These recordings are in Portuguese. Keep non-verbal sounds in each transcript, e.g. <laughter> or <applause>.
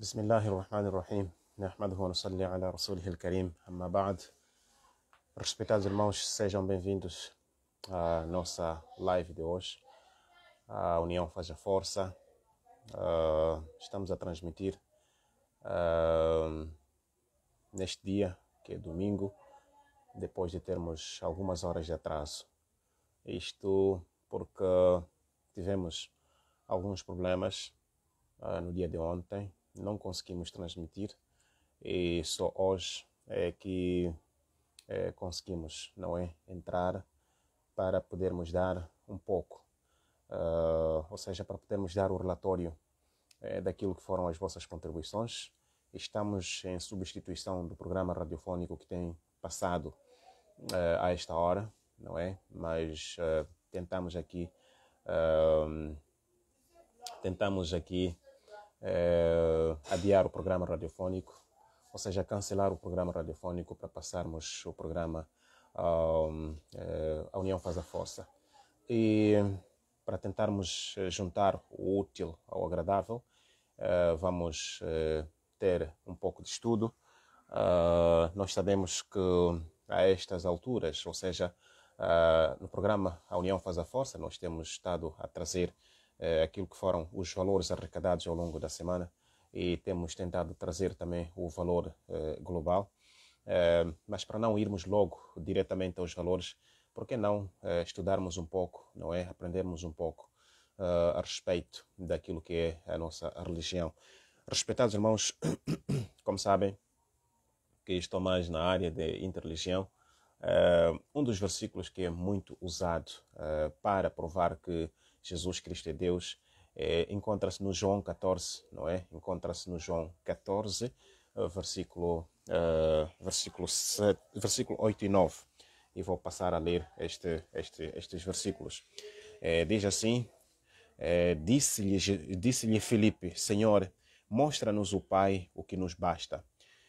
بسم الله الرحمن الرحيم نحمده ونصلي على رسوله الكريم أما بعد Respeitados irmãos, sejam bem-vindos à nossa live de hoje. A União faz a força. Uh, estamos a transmitir uh, neste dia, que é domingo, depois de termos algumas horas de atraso. Isto porque tivemos alguns problemas uh, no dia de ontem não conseguimos transmitir e só hoje é que é, conseguimos, não é? Entrar para podermos dar um pouco, uh, ou seja, para podermos dar o relatório é, daquilo que foram as vossas contribuições. Estamos em substituição do programa radiofónico que tem passado uh, a esta hora, não é? Mas uh, tentamos aqui. tentamos aqui é, adiar o programa radiofónico, ou seja, cancelar o programa radiofónico para passarmos o programa é, A União Faz a Força. E para tentarmos é, juntar o útil ao agradável, é, vamos é, ter um pouco de estudo. É, nós sabemos que a estas alturas, ou seja, no programa A União Faz a Força, nós temos estado a trazer eh, aquilo que foram os valores arrecadados ao longo da semana e temos tentado trazer também o valor eh, global. Eh, mas para não irmos logo diretamente aos valores, por que não eh, estudarmos um pouco, não é? Aprendermos um pouco eh, a respeito daquilo que é a nossa religião. Respeitados irmãos, <coughs> como sabem, que estou mais na área de interreligião, eh, um dos versículos que é muito usado para provar que Jesus Cristo é Deus, é, encontra-se no João 14, não é? Encontra-se no João 14, eh, versículo, uh, versículo, 7, versículo 8 e 9. E vou passar a ler este, este, estes versículos. É, diz assim: é, Disse-lhe disse Filipe, Senhor, mostra-nos o Pai, o que nos basta.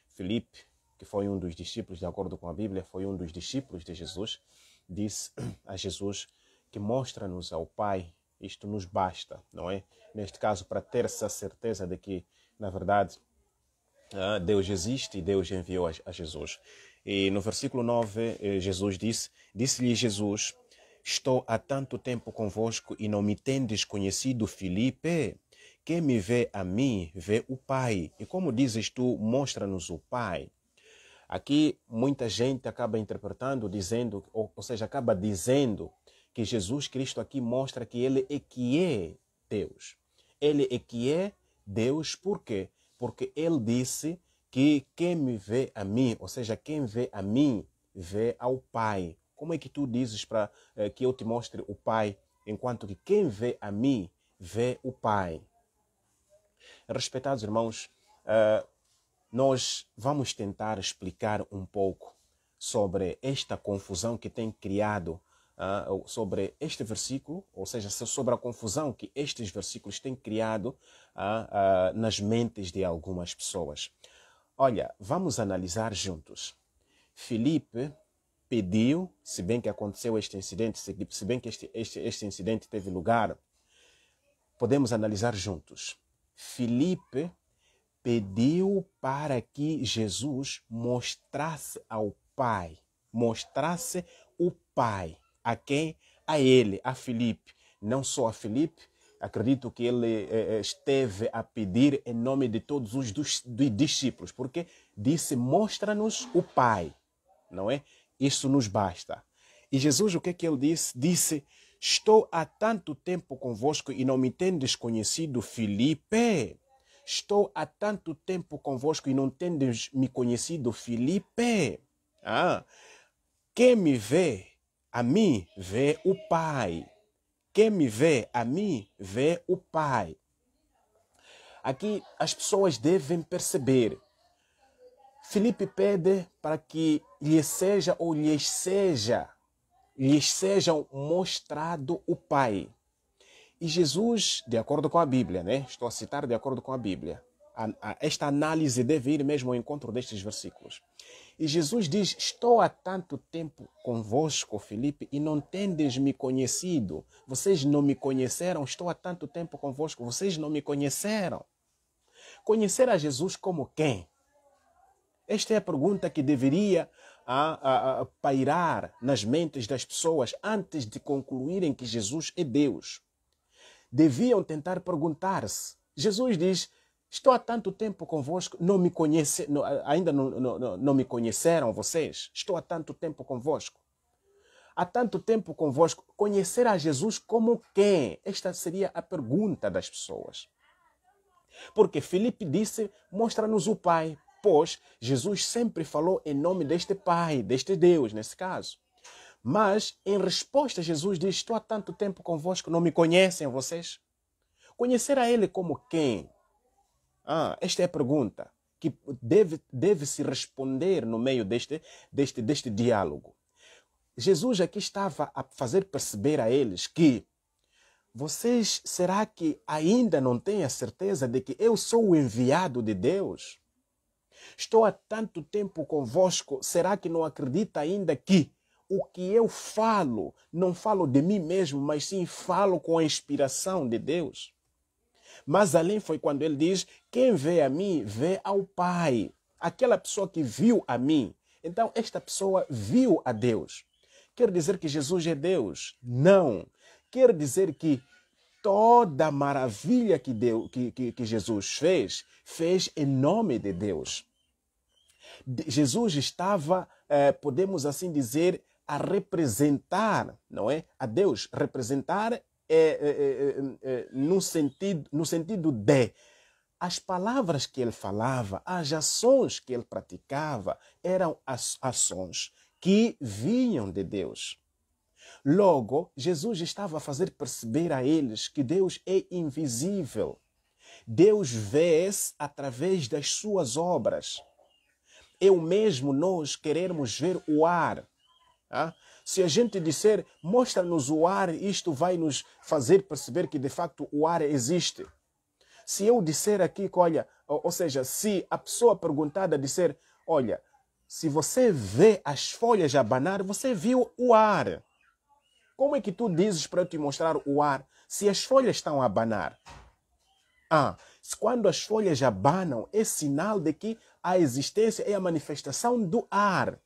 Filipe, que foi um dos discípulos, de acordo com a Bíblia, foi um dos discípulos de Jesus, disse a Jesus que mostra-nos ao Pai, isto nos basta, não é? Neste caso, para ter essa certeza de que, na verdade, ah, Deus existe e Deus enviou a Jesus. E no versículo 9, eh, Jesus disse: Disse-lhe Jesus: Estou há tanto tempo convosco e não me tendes conhecido, Filipe. Quem me vê a mim, vê o Pai. E como dizes tu, mostra-nos o Pai. Aqui muita gente acaba interpretando, dizendo, ou, ou seja, acaba dizendo que Jesus Cristo aqui mostra que ele é que é Deus. Ele é que é Deus por quê? Porque ele disse que quem me vê a mim, ou seja, quem vê a mim, vê ao Pai. Como é que tu dizes para eh, que eu te mostre o Pai, enquanto que quem vê a mim, vê o Pai? Respeitados irmãos, uh, nós vamos tentar explicar um pouco sobre esta confusão que tem criado ah, sobre este versículo, ou seja, sobre a confusão que estes versículos têm criado uh, uh, nas mentes de algumas pessoas. Olha, vamos analisar juntos. Felipe pediu, se bem que aconteceu este incidente, se bem que este, este, este incidente teve lugar, podemos analisar juntos. Felipe pediu para que Jesus mostrasse ao Pai, mostrasse o Pai. A quem? A ele, a Filipe. Não só a Filipe, acredito que ele eh, eh, esteve a pedir em nome de todos os dos, discípulos, porque disse: Mostra-nos o Pai, não é? Isso nos basta. E Jesus, o que é que ele disse? Disse: Estou há tanto tempo convosco e não me tendes conhecido, Filipe. Estou há tanto tempo convosco e não tendes me conhecido, Filipe. Ah, quem me vê a mim vê o Pai. Quem me vê, a mim vê o Pai. Aqui as pessoas devem perceber. Filipe pede para que lhe seja ou lhes seja, lhes sejam mostrado o Pai. E Jesus, de acordo com a Bíblia, né? Estou a citar de acordo com a Bíblia a, a esta análise deve ir mesmo ao encontro destes versículos. E Jesus diz: Estou há tanto tempo convosco, Felipe, e não tendes me conhecido. Vocês não me conheceram. Estou há tanto tempo convosco. Vocês não me conheceram. Conhecer a Jesus como quem? Esta é a pergunta que deveria a, a, a pairar nas mentes das pessoas antes de concluírem que Jesus é Deus. Deviam tentar perguntar-se. Jesus diz: Estou há tanto tempo convosco, não me conhece, não, ainda não, não, não me conheceram vocês. Estou há tanto tempo convosco. Há tanto tempo convosco, conhecer a Jesus como quem? Esta seria a pergunta das pessoas. Porque Filipe disse: Mostra-nos o Pai, pois Jesus sempre falou em nome deste Pai, deste Deus, nesse caso. Mas, em resposta, Jesus diz: Estou há tanto tempo convosco, não me conhecem vocês? Conhecer a Ele como quem? Ah, esta é a pergunta que deve, deve se responder no meio deste, deste, deste diálogo. Jesus aqui estava a fazer perceber a eles que vocês será que ainda não têm a certeza de que eu sou o enviado de Deus? Estou há tanto tempo convosco, será que não acredita ainda que o que eu falo, não falo de mim mesmo, mas sim falo com a inspiração de Deus? Mas além foi quando ele diz quem vê a mim, vê ao Pai. Aquela pessoa que viu a mim. Então, esta pessoa viu a Deus. Quer dizer que Jesus é Deus? Não. Quer dizer que toda maravilha que, Deus, que, que, que Jesus fez, fez em nome de Deus. Jesus estava, eh, podemos assim dizer, a representar, não é? A Deus, representar é, é, é, no, sentido, no sentido de as palavras que ele falava, as ações que ele praticava, eram ações que vinham de Deus. Logo, Jesus estava a fazer perceber a eles que Deus é invisível. Deus vê-se através das suas obras. Eu mesmo nós queremos ver o ar. Ah, se a gente disser, mostra-nos o ar, isto vai nos fazer perceber que de facto o ar existe. Se eu disser aqui que, olha, ou, ou seja, se a pessoa perguntada disser, olha, se você vê as folhas abanar, você viu o ar. Como é que tu dizes para eu te mostrar o ar se as folhas estão a abanar? Ah, quando as folhas abanam, é sinal de que a existência é a manifestação do ar,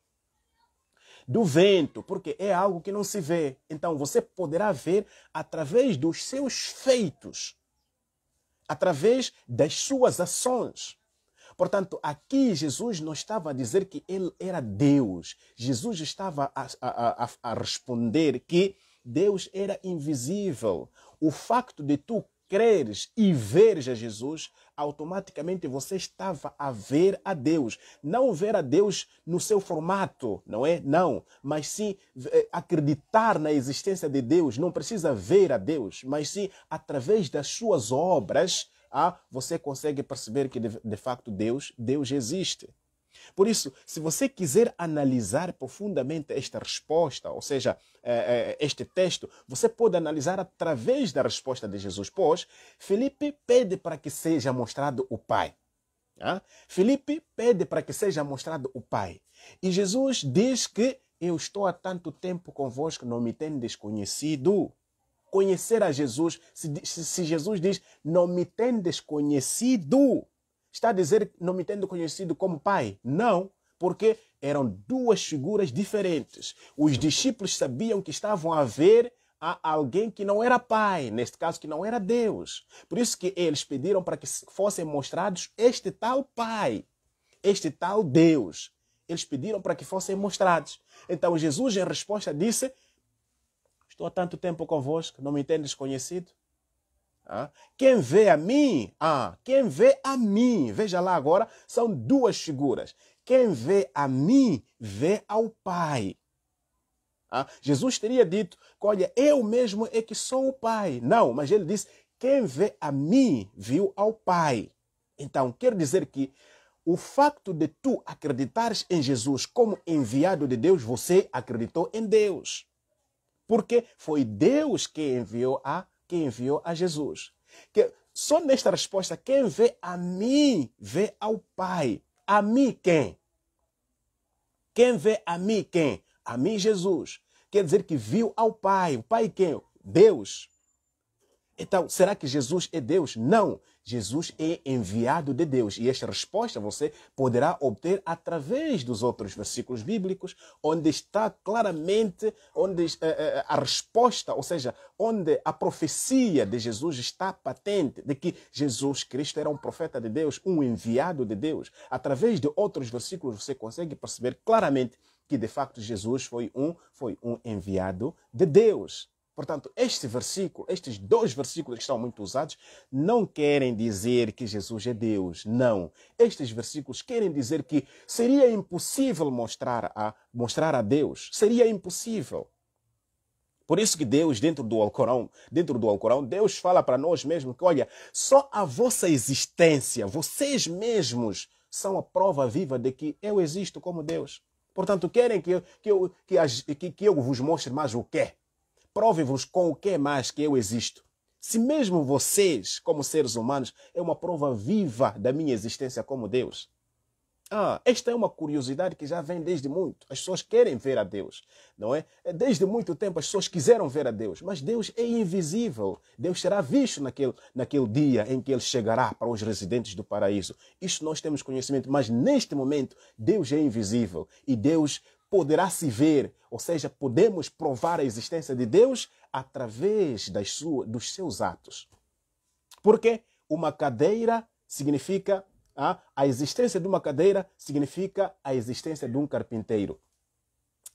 do vento, porque é algo que não se vê. Então você poderá ver através dos seus feitos através das suas ações. Portanto, aqui Jesus não estava a dizer que ele era Deus. Jesus estava a, a, a, a responder que Deus era invisível. O facto de tu creres e veres a Jesus, automaticamente você estava a ver a Deus. Não ver a Deus no seu formato, não é? Não. Mas sim eh, acreditar na existência de Deus. Não precisa ver a Deus, mas sim através das suas obras. Ah, você consegue perceber que de, de facto Deus, Deus existe. Por isso, se você quiser analisar profundamente esta resposta, ou seja, eh, eh, este texto, você pode analisar através da resposta de Jesus. Pois, Felipe pede para que seja mostrado o Pai. Ah? Felipe pede para que seja mostrado o Pai. E Jesus diz que eu estou há tanto tempo convosco, não me tem desconhecido. Conhecer a Jesus, se, se Jesus diz, não me tem desconhecido, está a dizer não me tendo conhecido como pai. Não, porque eram duas figuras diferentes. Os discípulos sabiam que estavam a ver a alguém que não era pai, neste caso que não era Deus. Por isso que eles pediram para que fossem mostrados este tal pai, este tal Deus. Eles pediram para que fossem mostrados. Então Jesus em resposta disse: Estou há tanto tempo convosco, não me tendes conhecido? Ah? Quem vê a mim, ah, quem vê a mim, veja lá agora, são duas figuras. Quem vê a mim, vê ao Pai. Ah, Jesus teria dito: Olha, eu mesmo é que sou o Pai. Não, mas ele disse: Quem vê a mim, viu ao Pai. Então, quer dizer que o facto de tu acreditares em Jesus como enviado de Deus, você acreditou em Deus. Porque foi Deus que enviou a que enviou a Jesus. Que só nesta resposta, quem vê a mim, vê ao Pai. A mim quem? Quem vê a mim quem? A mim Jesus. Quer dizer que viu ao Pai. O Pai quem? Deus. Então, será que Jesus é Deus? Não. Jesus é enviado de Deus e esta resposta você poderá obter através dos outros versículos bíblicos, onde está claramente onde eh, eh, a resposta, ou seja, onde a profecia de Jesus está patente de que Jesus Cristo era um profeta de Deus, um enviado de Deus. Através de outros versículos você consegue perceber claramente que de facto Jesus foi um foi um enviado de Deus. Portanto, este versículo, estes dois versículos que estão muito usados, não querem dizer que Jesus é Deus. Não. Estes versículos querem dizer que seria impossível mostrar a, mostrar a Deus. Seria impossível. Por isso que Deus, dentro do Alcorão, dentro do Alcorão, Deus fala para nós mesmos que, olha, só a vossa existência, vocês mesmos, são a prova viva de que eu existo como Deus. Portanto, querem que, que, eu, que, que eu vos mostre mais o quê? Provem-vos com o que mais que eu existo. Se mesmo vocês, como seres humanos, é uma prova viva da minha existência como Deus. Ah, esta é uma curiosidade que já vem desde muito. As pessoas querem ver a Deus, não é? é? Desde muito tempo as pessoas quiseram ver a Deus, mas Deus é invisível. Deus será visto naquele, naquele dia em que ele chegará para os residentes do paraíso. Isso nós temos conhecimento, mas neste momento Deus é invisível e Deus poderá se ver, ou seja, podemos provar a existência de Deus através das suas, dos seus atos. Porque uma cadeira significa ah, a existência de uma cadeira significa a existência de um carpinteiro.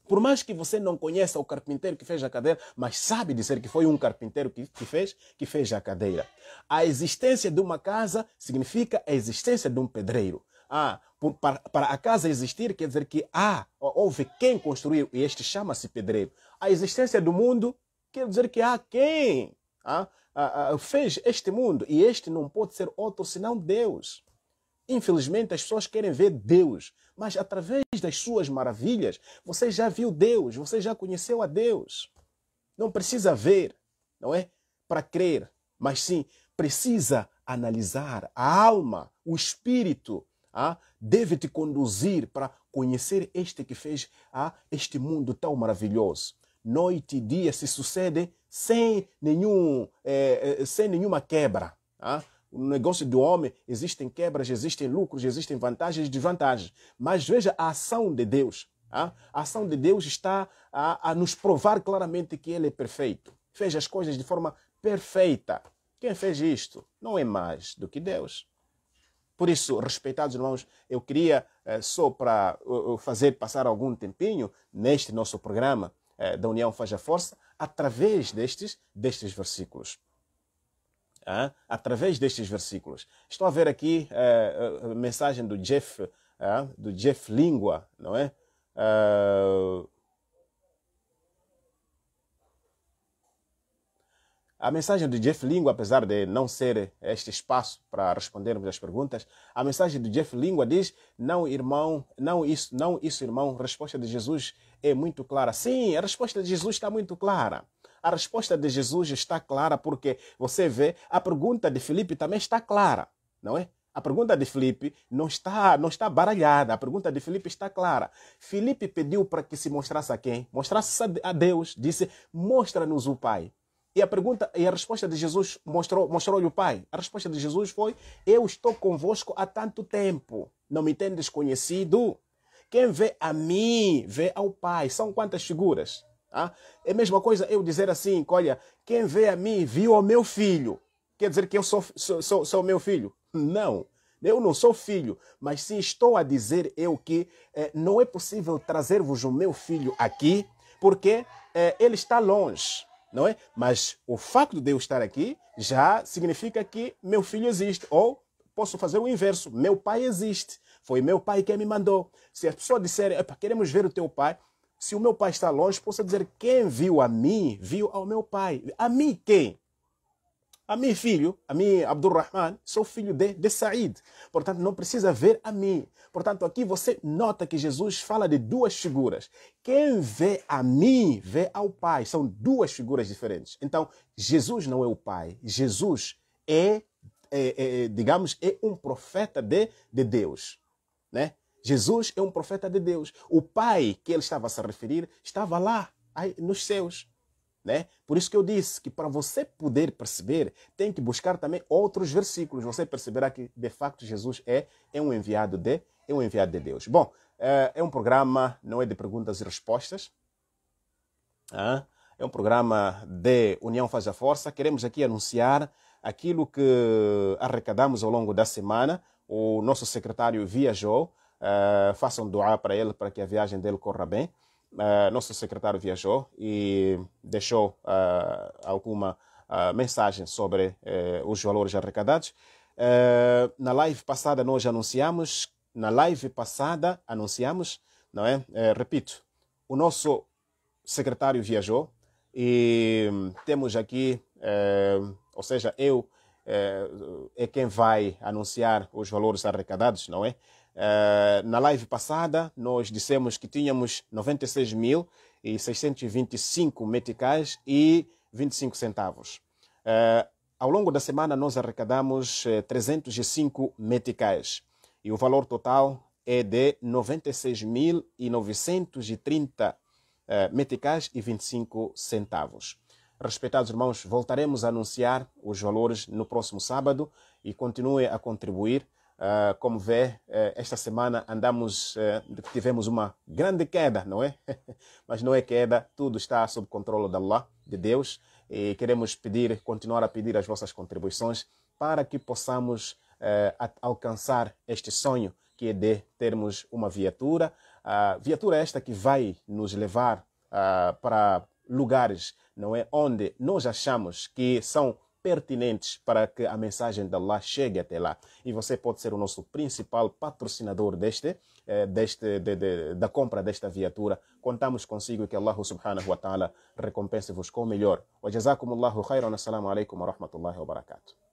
Por mais que você não conheça o carpinteiro que fez a cadeira, mas sabe dizer que foi um carpinteiro que, que, fez, que fez a cadeira. A existência de uma casa significa a existência de um pedreiro. Ah, por, para, para a casa existir, quer dizer que ah, houve quem construiu, e este chama-se pedreiro. A existência do mundo quer dizer que há ah, quem ah, ah, fez este mundo, e este não pode ser outro senão Deus. Infelizmente, as pessoas querem ver Deus, mas através das suas maravilhas, você já viu Deus, você já conheceu a Deus. Não precisa ver, não é? Para crer, mas sim precisa analisar a alma, o espírito, ah, deve te conduzir para conhecer este que fez ah, este mundo tão maravilhoso. Noite e dia se sucede sem, nenhum, eh, eh sem nenhuma quebra. Ah. No negócio do homem existem quebras, existem lucros, existem vantagens e desvantagens. Mas veja a ação de Deus. Ah. A ação de Deus está a, a nos provar claramente que Ele é perfeito. Fez as coisas de forma perfeita. Quem fez isto não é mais do que Deus. Por isso, respeitados irmãos, eu queria, eh, só para uh, fazer passar algum tempinho neste nosso programa eh, da União Faz a Força, através destes, destes versículos. Ah, através destes versículos. Estou a ver aqui eh, a mensagem do Jeff, ah, do Jeff Língua, não é? Uh, A mensagem do Jeff Lingua, apesar de não ser este espaço para respondermos as perguntas, a mensagem do Jeff Lingua diz: "Não, irmão, não isso, não isso, irmão. A resposta de Jesus é muito clara. Sim, a resposta de Jesus está muito clara. A resposta de Jesus está clara porque você vê a pergunta de Filipe também está clara, não é? A pergunta de Filipe não está, não está baralhada. A pergunta de Filipe está clara. Filipe pediu para que se mostrasse a quem? Mostrasse a Deus. Disse: "Mostra-nos o Pai." E a pergunta e a resposta de Jesus mostrou-lhe mostrou o Pai. A resposta de Jesus foi: Eu estou convosco há tanto tempo, não me tendes conhecido. Quem vê a mim, vê ao Pai. São quantas figuras? Tá? É a mesma coisa eu dizer assim: Olha, quem vê a mim, viu ao meu filho. Quer dizer que eu sou, sou, sou, sou meu filho? Não. Eu não sou filho, mas sim estou a dizer eu que eh, não é possível trazer-vos o meu filho aqui, porque eh, ele está longe não é? Mas o facto de eu estar aqui já significa que meu filho existe. Ou posso fazer o inverso: meu pai existe. Foi meu pai quem me mandou. Se as pessoas disserem, queremos ver o teu pai, se o meu pai está longe, posso dizer: quem viu a mim, viu ao meu pai. A mim quem? A mim, filho, a mim, Abdurrahman, sou filho de, de Said. Portanto, não precisa ver a mim. Portanto, aqui você nota que Jesus fala de duas figuras. Quem vê a mim, vê ao Pai. São duas figuras diferentes. Então, Jesus não é o Pai. Jesus é, é, é digamos, é um profeta de, de Deus. Né? Jesus é um profeta de Deus. O Pai que ele estava a se referir estava lá, nos céus. Né? Por isso que eu disse que para você poder perceber, tem que buscar também outros versículos. Você perceberá que de facto Jesus é, é um enviado de é um enviado de Deus. Bom, é, é um programa não é de perguntas e respostas. Tá? É um programa de União faz a força. Queremos aqui anunciar aquilo que arrecadamos ao longo da semana. O nosso secretário viajou. Eh, façam doar para ele para que a viagem dele corra bem. Ah, nosso secretário viajou e deixou uh, alguma uh, mensagem sobre eh, os valores arrecadados. na live passada nós anunciamos, na live passada anunciamos, não é? Eh, repito, o nosso secretário viajou e temos aqui, eh, ou seja, eu é, quem vai anunciar os valores arrecadados, não é? Eh, na live passada, nós dissemos que tínhamos 96.625 meticais e 25 centavos. Eh, ao longo da semana, nós arrecadamos 305 eh, meticais e o valor total é de 96.930 uh, meticais e 25 centavos. Respeitados irmãos, voltaremos a anunciar os valores no próximo sábado e continue a contribuir Uh, como vê, uh, esta semana andamos, uh, tivemos uma grande queda, não é? <laughs> Mas não é queda, tudo está sob controle de Allah, de Deus, e queremos pedir, continuar a pedir as vossas contribuições para que possamos eh, alcançar este sonho que é de termos uma viatura, a viatura esta que vai nos levar ah, para lugares, não é, onde nós achamos que são pertinentes para que a mensagem de Allah chegue até lá. E você pode ser o nosso principal patrocinador deste, eh, deste de, de, da compra desta viatura. Contamos consigo e que Allah subhanahu wa ta'ala recompense-vos com o melhor. Wa jazakumullahu khairan. Assalamu alaikum wa rahmatullahi wa barakatuh.